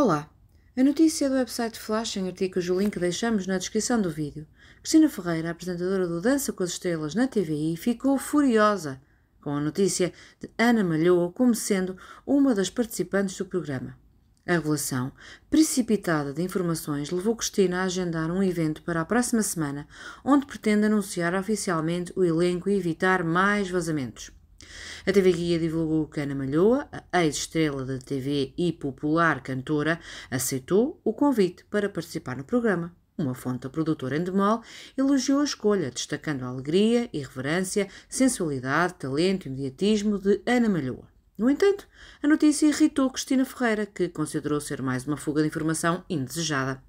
Olá! A notícia do website Flash em artigos o link deixamos na descrição do vídeo. Cristina Ferreira, apresentadora do Dança com as Estrelas na TVI, ficou furiosa com a notícia de Ana Malhoa como sendo uma das participantes do programa. A revelação precipitada de informações levou Cristina a agendar um evento para a próxima semana, onde pretende anunciar oficialmente o elenco e evitar mais vazamentos. A TV Guia divulgou que Ana Malhoa, a ex-estrela da TV e popular cantora, aceitou o convite para participar no programa. Uma fonte da produtora Endemol elogiou a escolha, destacando a alegria, irreverência, sensualidade, talento e mediatismo de Ana Malhoa. No entanto, a notícia irritou Cristina Ferreira, que considerou ser mais uma fuga de informação indesejada.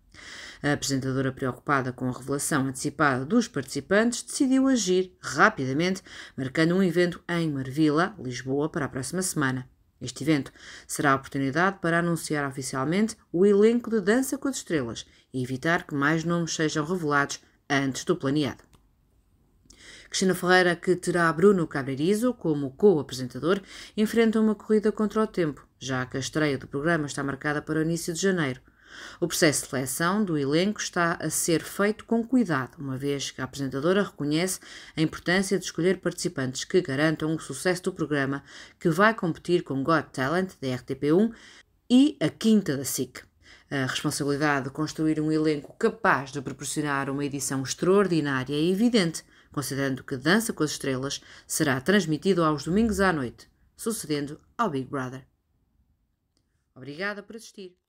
A apresentadora, preocupada com a revelação antecipada dos participantes, decidiu agir rapidamente, marcando um evento em Marvila, Lisboa, para a próxima semana. Este evento será a oportunidade para anunciar oficialmente o elenco de Dança com as Estrelas e evitar que mais nomes sejam revelados antes do planeado. Cristina Ferreira, que terá Bruno Cabrerizo como co-apresentador, enfrenta uma corrida contra o tempo, já que a estreia do programa está marcada para o início de janeiro. O processo de seleção do elenco está a ser feito com cuidado, uma vez que a apresentadora reconhece a importância de escolher participantes que garantam o sucesso do programa, que vai competir com Got Talent da RTP1 e a Quinta da SIC. A responsabilidade de construir um elenco capaz de proporcionar uma edição extraordinária é evidente, considerando que Dança com as Estrelas será transmitido aos domingos à noite, sucedendo ao Big Brother. Obrigada por assistir.